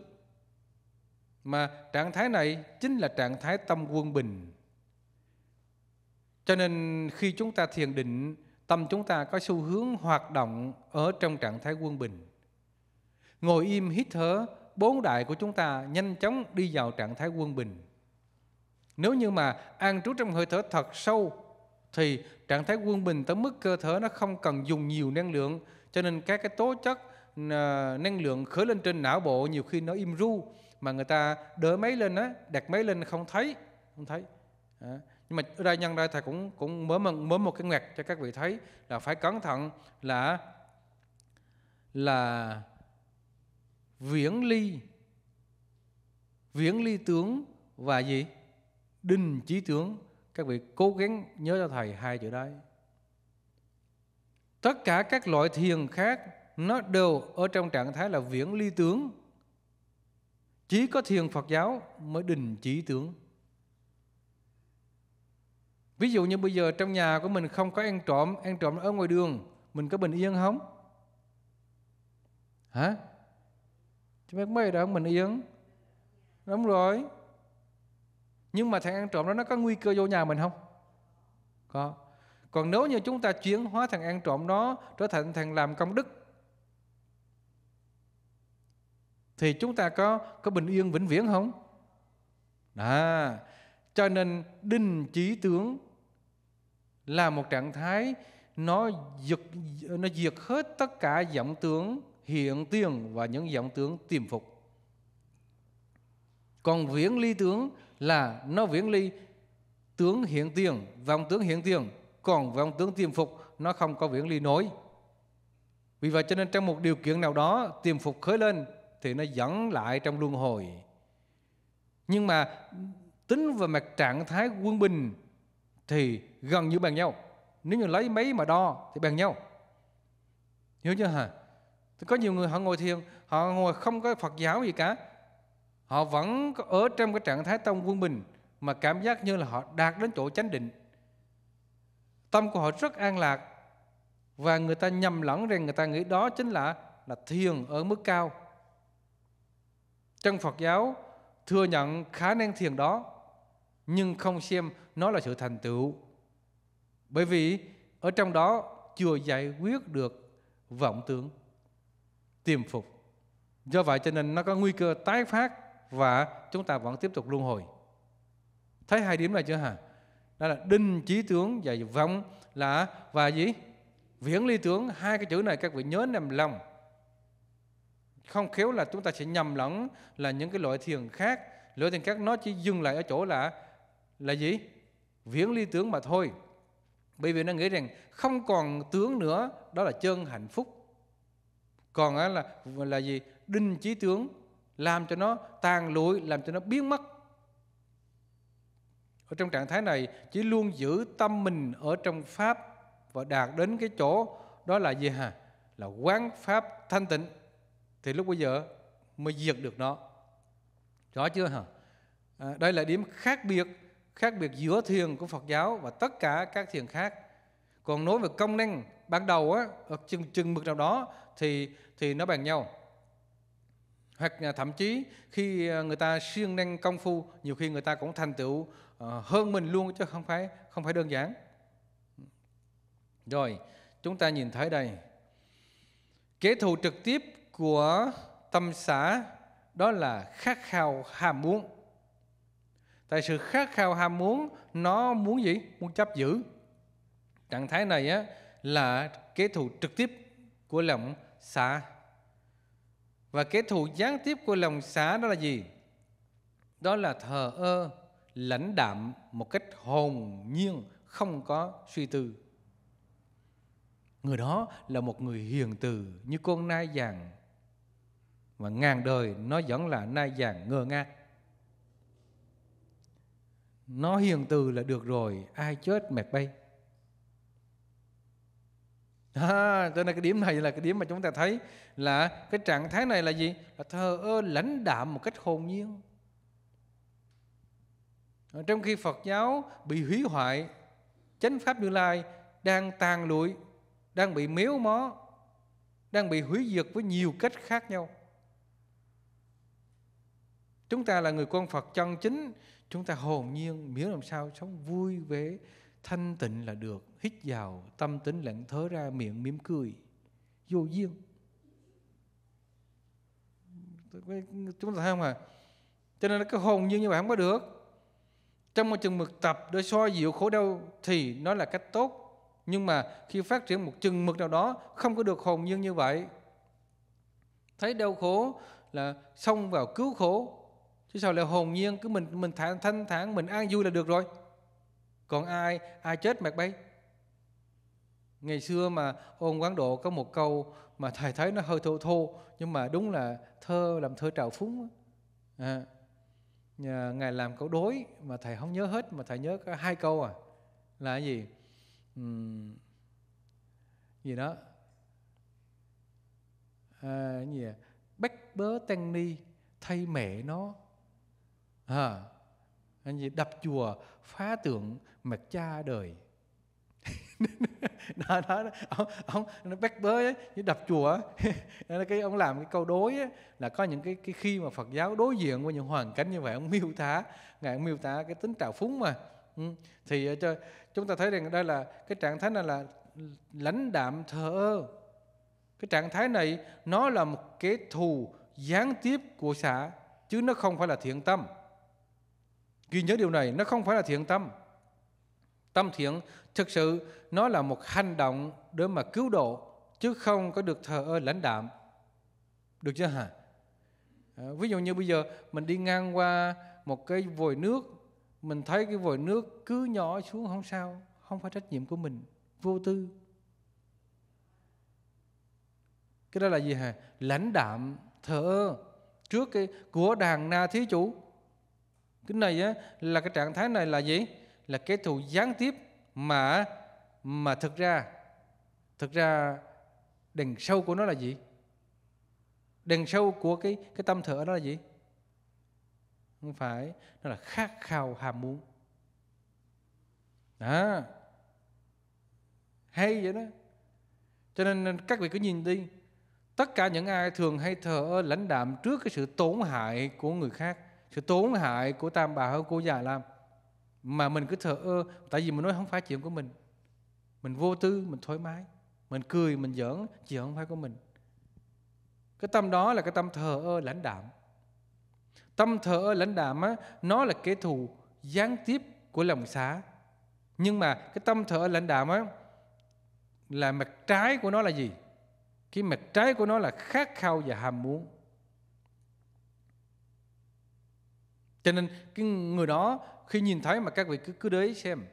mà trạng thái này chính là trạng thái tâm quân bình cho nên khi chúng ta thiền định tâm chúng ta có xu hướng hoạt động ở trong trạng thái quân bình ngồi im hít thở bốn đại của chúng ta nhanh chóng đi vào trạng thái quân bình nếu như mà an trú trong hơi thở thật sâu thì trạng thái quân bình tới mức cơ thể nó không cần dùng nhiều năng lượng cho nên các cái tố chất à, năng lượng khởi lên trên não bộ nhiều khi nó im ru mà người ta đỡ máy lên á đặt máy lên không thấy không thấy à. nhưng mà ở đây nhân đây thầy cũng cũng mở một, mở một cái ngoặt cho các vị thấy là phải cẩn thận là là viễn ly viễn ly tướng và gì đình trí tướng các vị cố gắng nhớ cho thầy hai chữ đấy tất cả các loại thiền khác nó đều ở trong trạng thái là viễn ly tướng chỉ có thiền Phật giáo mới đình chỉ tưởng. Ví dụ như bây giờ trong nhà của mình không có ăn trộm, ăn trộm ở ngoài đường, mình có bình yên không? Hả? Chứ mấy mấy đó mình yên. Đúng rồi. Nhưng mà thằng ăn trộm đó nó có nguy cơ vô nhà mình không? Có. Còn nếu như chúng ta chuyển hóa thằng ăn trộm đó trở thành thằng làm công đức thì chúng ta có có bình yên vĩnh viễn không? À, cho nên định trí tướng là một trạng thái nó giật nó diệt hết tất cả vọng tướng hiện tiền và những vọng tướng tiềm phục. Còn viễn ly tướng là nó viễn ly tướng hiện tiền, vọng tướng hiện tiền, còn vọng tướng tiềm phục nó không có viễn ly nổi. Vì vậy cho nên trong một điều kiện nào đó tiềm phục khởi lên thì nó dẫn lại trong luân hồi nhưng mà tính về mặt trạng thái quân bình thì gần như bằng nhau nếu như lấy mấy mà đo thì bằng nhau hiểu chưa hả có nhiều người họ ngồi thiền họ ngồi không có phật giáo gì cả họ vẫn ở trong cái trạng thái tâm quân bình mà cảm giác như là họ đạt đến chỗ chánh định tâm của họ rất an lạc và người ta nhầm lẫn rằng người ta nghĩ đó chính là là thiền ở mức cao trong Phật giáo thừa nhận khả năng thiền đó nhưng không xem nó là sự thành tựu. Bởi vì ở trong đó chưa giải quyết được vọng tưởng, tiềm phục. Do vậy cho nên nó có nguy cơ tái phát và chúng ta vẫn tiếp tục luân hồi. Thấy hai điểm này chưa hả? Đó là đinh trí tướng và vọng là và gì? Viễn ly tướng, hai cái chữ này các vị nhớ nằm lòng không khéo là chúng ta sẽ nhầm lẫn là những cái loại thiền khác loại thiền khác nó chỉ dừng lại ở chỗ là là gì viễn ly tướng mà thôi bởi vì nó nghĩ rằng không còn tướng nữa đó là chân hạnh phúc còn là là gì đinh trí tướng làm cho nó tàn lụi làm cho nó biến mất ở trong trạng thái này chỉ luôn giữ tâm mình ở trong pháp và đạt đến cái chỗ đó là gì hả là quán pháp thanh tịnh thì lúc bây giờ mới diệt được nó rõ chưa hả à, đây là điểm khác biệt khác biệt giữa thiền của Phật giáo và tất cả các thiền khác còn nói về công năng ban đầu á ở chừng chừng mực nào đó thì thì nó bằng nhau hoặc thậm chí khi à, người ta siêng năng công phu nhiều khi người ta cũng thành tựu à, hơn mình luôn chứ không phải không phải đơn giản rồi chúng ta nhìn thấy đây kẻ thù trực tiếp của tâm xã đó là khát khao ham muốn. Tại sự khát khao ham muốn nó muốn gì? Muốn chấp giữ. Trạng thái này á là kế thù trực tiếp của lòng xã. Và kế thù gián tiếp của lòng xã đó là gì? Đó là thờ ơ, lãnh đạm một cách hồn nhiên, không có suy tư. Người đó là một người hiền từ như con nai vàng mà ngàn đời nó vẫn là nai vàng ngơ ngác nó hiền từ là được rồi ai chết mệt bay À, cho nên cái điểm này là cái điểm mà chúng ta thấy là cái trạng thái này là gì? Là thờ ơ lãnh đạm một cách hồn nhiên. Trong khi Phật giáo bị hủy hoại, chánh pháp Như Lai đang tàn lụi, đang bị méo mó, đang bị hủy diệt với nhiều cách khác nhau. Chúng ta là người con Phật chân chính, chúng ta hồn nhiên, miễn làm sao sống vui vẻ, thanh tịnh là được. Hít vào, tâm tính lặng thớ ra miệng mỉm cười, vô duyên. Chúng ta thấy không à? Cho nên cái hồn nhiên như vậy không có được. Trong một chừng mực tập để xoa dịu khổ đau thì nó là cách tốt. Nhưng mà khi phát triển một chừng mực nào đó không có được hồn nhiên như vậy. Thấy đau khổ là xông vào cứu khổ chứ sao lại hồn nhiên cứ mình mình thản thanh thản mình an vui là được rồi còn ai ai chết mệt bay ngày xưa mà ôn quán độ có một câu mà thầy thấy nó hơi thô thô nhưng mà đúng là thơ làm thơ trào phúng à, nhà ngài làm câu đối mà thầy không nhớ hết mà thầy nhớ có hai câu à là cái gì uhm, gì đó à, gì à? bách bớ tăng ni thay mẹ nó à, anh gì đập chùa phá tượng mặt cha đời đó, đó, đó, ông, ông nó bách bới ấy, như đập chùa ấy. cái ông làm cái câu đối ấy, là có những cái cái khi mà Phật giáo đối diện với những hoàn cảnh như vậy ông miêu tả ngài miêu tả cái tính trào phúng mà ừ. thì ờ, cho chúng ta thấy rằng đây là cái trạng thái này là lãnh đạm thờ ơ cái trạng thái này nó là một kẻ thù gián tiếp của xã chứ nó không phải là thiện tâm Ghi nhớ điều này, nó không phải là thiện tâm. Tâm thiện thực sự nó là một hành động để mà cứu độ, chứ không có được thờ ơ lãnh đạm. Được chưa hả? À, ví dụ như bây giờ mình đi ngang qua một cái vòi nước, mình thấy cái vòi nước cứ nhỏ xuống không sao, không phải trách nhiệm của mình, vô tư. Cái đó là gì hả? Lãnh đạm, thờ ơ trước cái của đàn na thí chủ cái này á, là cái trạng thái này là gì là kẻ thù gián tiếp mà mà thực ra thực ra đằng sâu của nó là gì đằng sâu của cái cái tâm thở đó là gì không phải nó là khát khao ham muốn à hay vậy đó cho nên các vị cứ nhìn đi tất cả những ai thường hay thờ lãnh đạm trước cái sự tổn hại của người khác sự tổn hại của tam bà hay cô già làm mà mình cứ thở ơ tại vì mình nói không phải chuyện của mình mình vô tư mình thoải mái mình cười mình giỡn chuyện không phải của mình cái tâm đó là cái tâm thờ ơ lãnh đạm tâm thờ ơ lãnh đạm á, nó là kẻ thù gián tiếp của lòng xá. nhưng mà cái tâm thờ ơ lãnh đạm á, là mặt trái của nó là gì cái mặt trái của nó là khát khao và ham muốn cho nên cái người đó khi nhìn thấy mà các vị cứ cứ đấy xem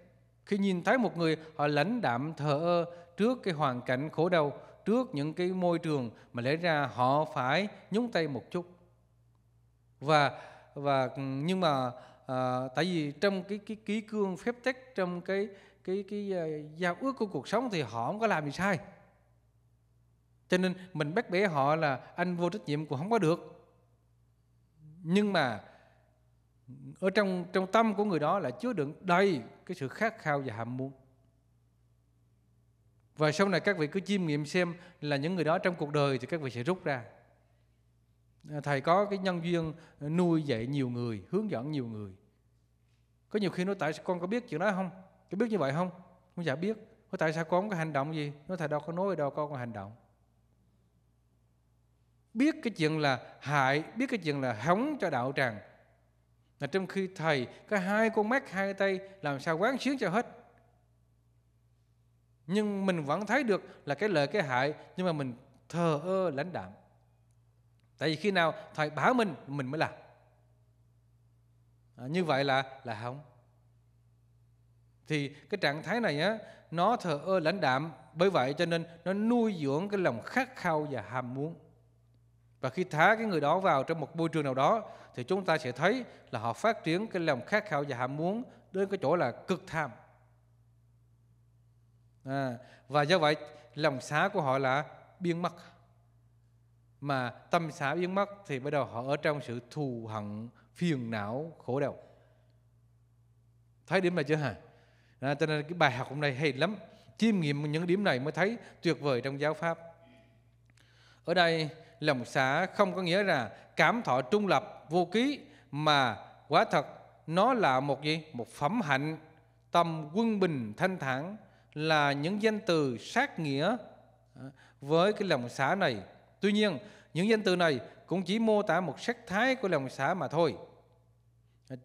khi nhìn thấy một người họ lãnh đạm thờ ơ trước cái hoàn cảnh khổ đau trước những cái môi trường mà lẽ ra họ phải nhúng tay một chút và và nhưng mà à, tại vì trong cái cái ký cương phép tắc trong cái cái cái uh, giao ước của cuộc sống thì họ không có làm gì sai cho nên mình bắt bẻ họ là anh vô trách nhiệm cũng không có được nhưng mà ở trong trong tâm của người đó là chứa đựng đầy cái sự khát khao và ham muốn và sau này các vị cứ chiêm nghiệm xem là những người đó trong cuộc đời thì các vị sẽ rút ra à, thầy có cái nhân duyên nuôi dạy nhiều người hướng dẫn nhiều người có nhiều khi nói tại con có biết chuyện đó không có biết như vậy không không dạ biết có tại sao con không có hành động gì nói thầy đâu có nói đâu con có hành động biết cái chuyện là hại biết cái chuyện là hóng cho đạo tràng là trong khi thầy có hai con mắt hai tay làm sao quán xuyến cho hết nhưng mình vẫn thấy được là cái lợi cái hại nhưng mà mình thờ ơ lãnh đạm tại vì khi nào thầy bảo mình mình mới làm à, như vậy là là không thì cái trạng thái này á nó thờ ơ lãnh đạm bởi vậy cho nên nó nuôi dưỡng cái lòng khát khao và ham muốn và khi thả cái người đó vào trong một môi trường nào đó thì chúng ta sẽ thấy là họ phát triển cái lòng khát khao và ham muốn đến cái chỗ là cực tham. À, và do vậy lòng xá của họ là biên mất. Mà tâm xá biên mất thì bắt đầu họ ở trong sự thù hận, phiền não, khổ đau. Thấy điểm này chưa hả? À, cho nên cái bài học hôm nay hay lắm. Chiêm nghiệm những điểm này mới thấy tuyệt vời trong giáo pháp. Ở đây lòng xả không có nghĩa là cảm thọ trung lập vô ký mà quả thật nó là một gì một phẩm hạnh tâm quân bình thanh thản là những danh từ sát nghĩa ờ, với cái lòng xả này tuy nhiên những danh từ này cũng chỉ mô tả một sắc thái của lòng xả mà thôi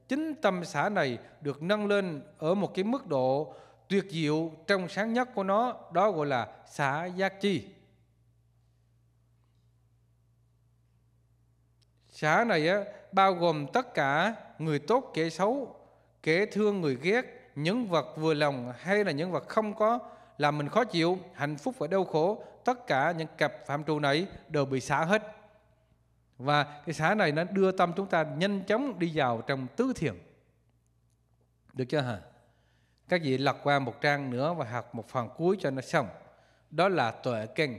chính tâm xả này được nâng lên ở một cái mức độ tuyệt diệu trong sáng nhất của nó đó gọi là xả giác chi Xã này á, bao gồm tất cả người tốt kẻ xấu, kẻ thương người ghét, những vật vừa lòng hay là những vật không có làm mình khó chịu, hạnh phúc và đau khổ, tất cả những cặp phạm trù này đều bị xả hết. Và cái xã này nó đưa tâm chúng ta nhanh chóng đi vào trong tứ thiền. Được chưa hả? Các vị lật qua một trang nữa và học một phần cuối cho nó xong. Đó là tuệ căn.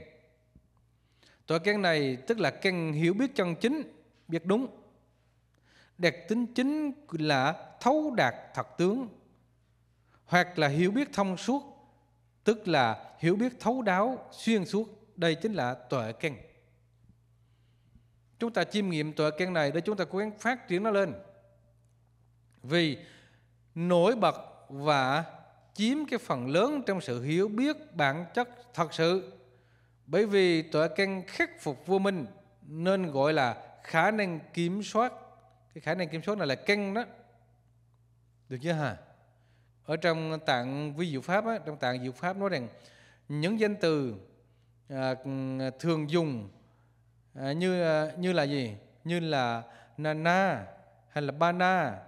Tuệ căn này tức là căn hiểu biết chân chính biết đúng. đặc tính chính là thấu đạt thật tướng hoặc là hiểu biết thông suốt tức là hiểu biết thấu đáo xuyên suốt đây chính là tuệ căn chúng ta chiêm nghiệm tuệ căn này để chúng ta cố gắng phát triển nó lên vì nổi bật và chiếm cái phần lớn trong sự hiểu biết bản chất thật sự bởi vì tuệ căn khắc phục vô minh nên gọi là khả năng kiểm soát cái khả năng kiểm soát này là căn đó được chưa hả ở trong tạng vi diệu pháp á, trong tạng diệu pháp nói rằng những danh từ à, thường dùng à, như à, như là gì như là nana hay là bana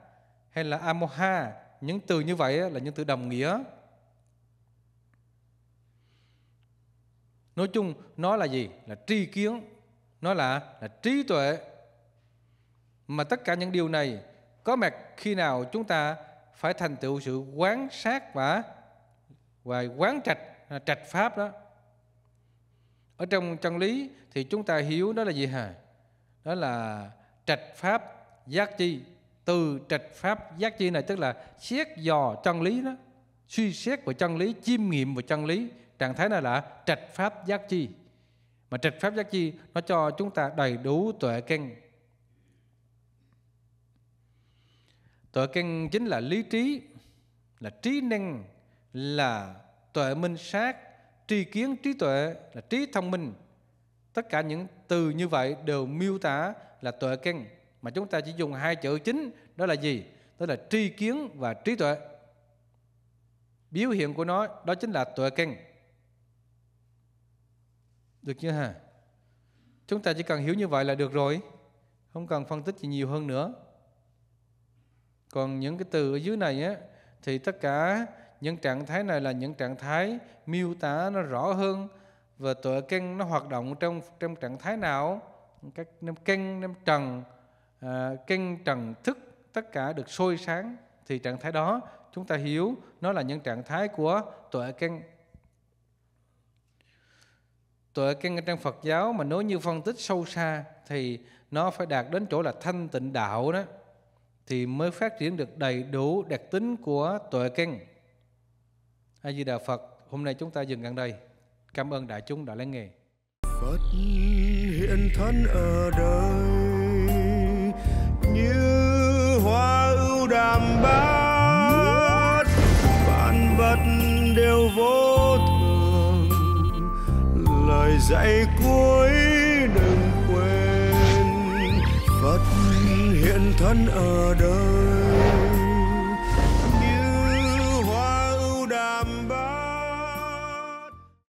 hay là amoha những từ như vậy á, là những từ đồng nghĩa nói chung nó là gì là tri kiến nó là là trí tuệ mà tất cả những điều này có mặt khi nào chúng ta phải thành tựu sự quán sát và và quán trạch à, trạch pháp đó ở trong chân lý thì chúng ta hiểu đó là gì hả đó là trạch pháp giác chi từ trạch pháp giác chi này tức là xét dò chân lý đó suy xét về chân lý chiêm nghiệm về chân lý trạng thái này là trạch pháp giác chi mà trạch pháp giác chi nó cho chúng ta đầy đủ tuệ căn Tuệ căn chính là lý trí, là trí năng, là tuệ minh sát, tri kiến trí tuệ, là trí thông minh. Tất cả những từ như vậy đều miêu tả là tuệ căn mà chúng ta chỉ dùng hai chữ chính đó là gì? Đó là tri kiến và trí tuệ. Biểu hiện của nó đó chính là tuệ căn. Được chưa hả? Chúng ta chỉ cần hiểu như vậy là được rồi. Không cần phân tích gì nhiều hơn nữa còn những cái từ ở dưới này á thì tất cả những trạng thái này là những trạng thái miêu tả nó rõ hơn và tuệ căn nó hoạt động trong trong trạng thái nào các năm căn năm trần à, kênh trần thức tất cả được sôi sáng thì trạng thái đó chúng ta hiểu nó là những trạng thái của tuệ căn tuệ căn trong Phật giáo mà nếu như phân tích sâu xa thì nó phải đạt đến chỗ là thanh tịnh đạo đó thì mới phát triển được đầy đủ đặc tính của tuệ căn. A Di Đà Phật, hôm nay chúng ta dừng gần đây. Cảm ơn đại chúng đã lắng nghe. Phật hiện thân ở đời như hoa ưu đàm bát đều vô thường lời dạy cuối đừng quên Phật hiện thân ở đời